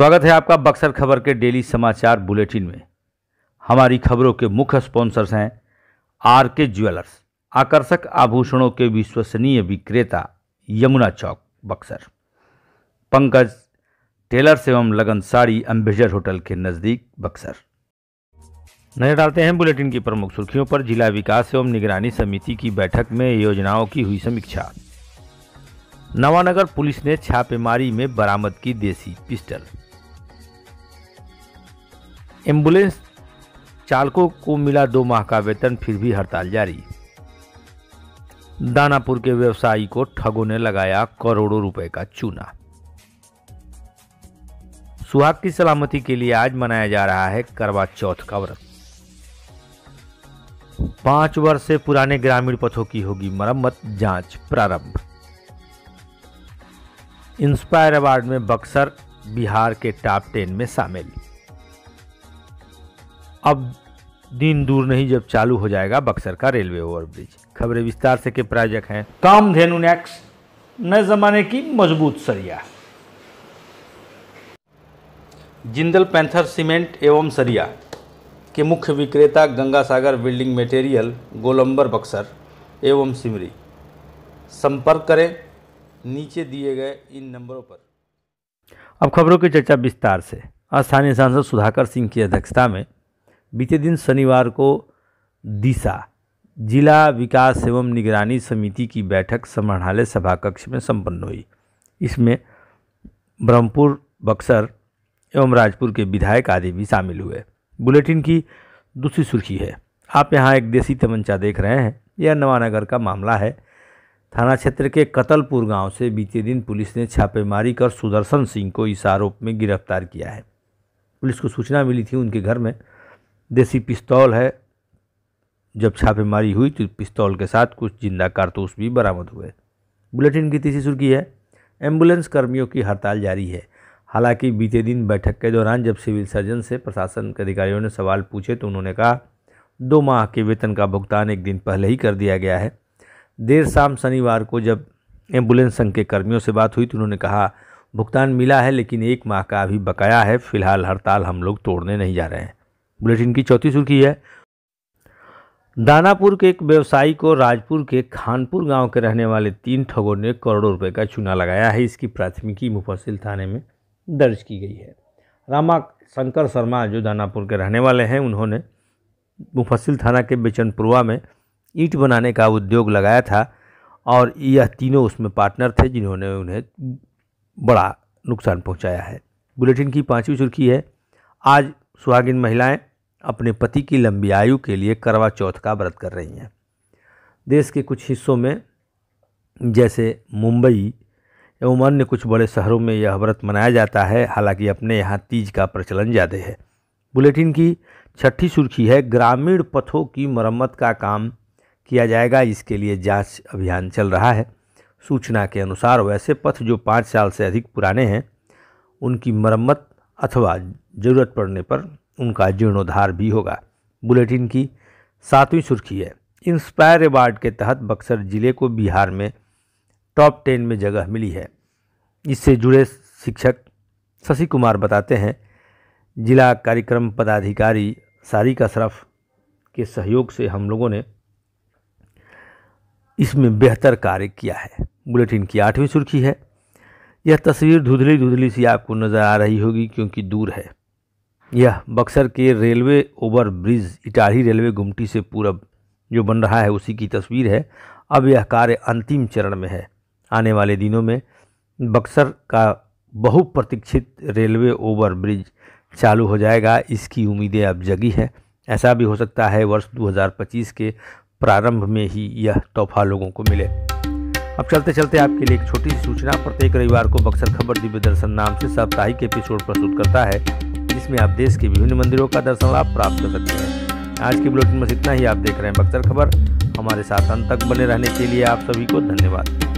स्वागत है आपका बक्सर खबर के डेली समाचार बुलेटिन में हमारी खबरों के मुख्य स्पॉन्सर्स हैं आर के ज्वेलर्स आकर्षक आभूषणों के विश्वसनीय विक्रेता यमुना चौक बक्सर पंकज टेलर्स एवं लगन साड़ी अम्बेजर होटल के नज़दीक बक्सर नजर डालते हैं बुलेटिन की प्रमुख सुर्खियों पर जिला विकास एवं निगरानी समिति की बैठक में योजनाओं की हुई समीक्षा नवानगर पुलिस ने छापेमारी में बरामद की देसी पिस्टल एम्बुलेंस चालकों को मिला दो माह का वेतन फिर भी हड़ताल जारी दानापुर के व्यवसायी को ठगों ने लगाया करोड़ों रुपए का चूना सुहाग की सलामती के लिए आज मनाया जा रहा है करवा चौथ का व्रत पांच वर्ष से पुराने ग्रामीण पथों की होगी मरम्मत जांच प्रारंभ इंस्पायर अवार्ड में बक्सर बिहार के टॉप टेन में शामिल अब दिन दूर नहीं जब चालू हो जाएगा बक्सर का रेलवे ओवरब्रिज खबरें विस्तार से के प्रायोजक हैं धेनु नेक्स नए जमाने की मजबूत सरिया जिंदल पैंथर सीमेंट एवं सरिया के मुख्य विक्रेता गंगा सागर बिल्डिंग मटेरियल गोलंबर बक्सर एवं सिमरी संपर्क करें नीचे दिए गए इन नंबरों पर अब खबरों की चर्चा विस्तार से स्थानीय सांसद सुधाकर सिंह की अध्यक्षता में बीते दिन शनिवार को दिशा जिला विकास एवं निगरानी समिति की बैठक समरणालय सभाकक्ष में संपन्न हुई इसमें ब्रह्मपुर बक्सर एवं राजपुर के विधायक आदि भी शामिल हुए बुलेटिन की दूसरी सुर्खी है आप यहाँ एक देसी तमंचा देख रहे हैं यह नवानगर का मामला है थाना क्षेत्र के कतलपुर गांव से बीते दिन पुलिस ने छापेमारी कर सुदर्शन सिंह को इस आरोप में गिरफ्तार किया है पुलिस को सूचना मिली थी उनके घर में देसी पिस्तौल है जब छापेमारी हुई तो पिस्तौल के साथ कुछ जिंदा कारतूस भी बरामद हुए बुलेटिन की तीसरी सुर्खी है एम्बुलेंस कर्मियों की हड़ताल जारी है हालांकि बीते दिन बैठक के दौरान जब सिविल सर्जन से प्रशासन के अधिकारियों ने सवाल पूछे तो उन्होंने कहा दो माह के वेतन का भुगतान एक दिन पहले ही कर दिया गया है देर शाम शनिवार को जब एम्बुलेंस संघ के कर्मियों से बात हुई तो उन्होंने कहा भुगतान मिला है लेकिन एक माह का अभी बकाया है फिलहाल हड़ताल हम लोग तोड़ने नहीं जा रहे हैं बुलेटिन की चौथी सुर्खी है दानापुर के एक व्यवसायी को राजपुर के खानपुर गांव के रहने वाले तीन ठगों ने करोड़ों रुपए का चूना लगाया है इसकी प्राथमिकी मुफस्सिल थाने में दर्ज की गई है रामा शंकर शर्मा जो दानापुर के रहने वाले हैं उन्होंने मुफस्सिल थाना के बेचनपुरवा में ईंट बनाने का उद्योग लगाया था और यह तीनों उसमें पार्टनर थे जिन्होंने उन्हें बड़ा नुकसान पहुंचाया है बुलेटिन की पांचवी सुर्खी है आज सुहागिन महिलाएं अपने पति की लंबी आयु के लिए करवा चौथ का व्रत कर रही हैं देश के कुछ हिस्सों में जैसे मुंबई एवं अन्य कुछ बड़े शहरों में यह व्रत मनाया जाता है हालांकि अपने यहाँ तीज का प्रचलन ज़्यादा है बुलेटिन की छठी सुर्खी है ग्रामीण पथों की मरम्मत का काम किया जाएगा इसके लिए जांच अभियान चल रहा है सूचना के अनुसार वैसे पथ जो पाँच साल से अधिक पुराने हैं उनकी मरम्मत अथवा ज़रूरत पड़ने पर उनका जीर्णोद्धार भी होगा बुलेटिन की सातवीं सुर्खी है इंस्पायर अवार्ड के तहत बक्सर जिले को बिहार में टॉप टेन में जगह मिली है इससे जुड़े शिक्षक शशि कुमार बताते हैं जिला कार्यक्रम पदाधिकारी सारिका अशरफ के सहयोग से हम लोगों ने इसमें बेहतर कार्य किया है बुलेटिन की आठवीं सुर्खी है यह तस्वीर धुधली धुधली सी आपको नज़र आ रही होगी क्योंकि दूर है यह बक्सर के railway over bridge Itahi railway गुमटी से पूरब जो बन रहा है उसी की तस्वीर है अब यह कार्य अंतिम चरण में है आने वाले दिनों में बक्सर का बहुप्रतीक्षित रेलवे ओवर ब्रिज चालू हो जाएगा इसकी उम्मीदें अब जगी हैं ऐसा भी हो सकता है वर्ष 2025 के प्रारंभ में ही यह तोहफा लोगों को मिले अब चलते चलते आपके लिए एक छोटी सूचना प्रत्येक रविवार को बक्सर खबर दिव्य दर्शन नाम से साप्ताहिक एपिसोड प्रस्तुत करता है जिसमें आप देश के विभिन्न मंदिरों का दर्शन लाभ प्राप्त कर सकते हैं आज के बुलेटिन में इतना ही आप देख रहे हैं बक्सर खबर हमारे साथ अंत तक बने रहने के लिए आप सभी को धन्यवाद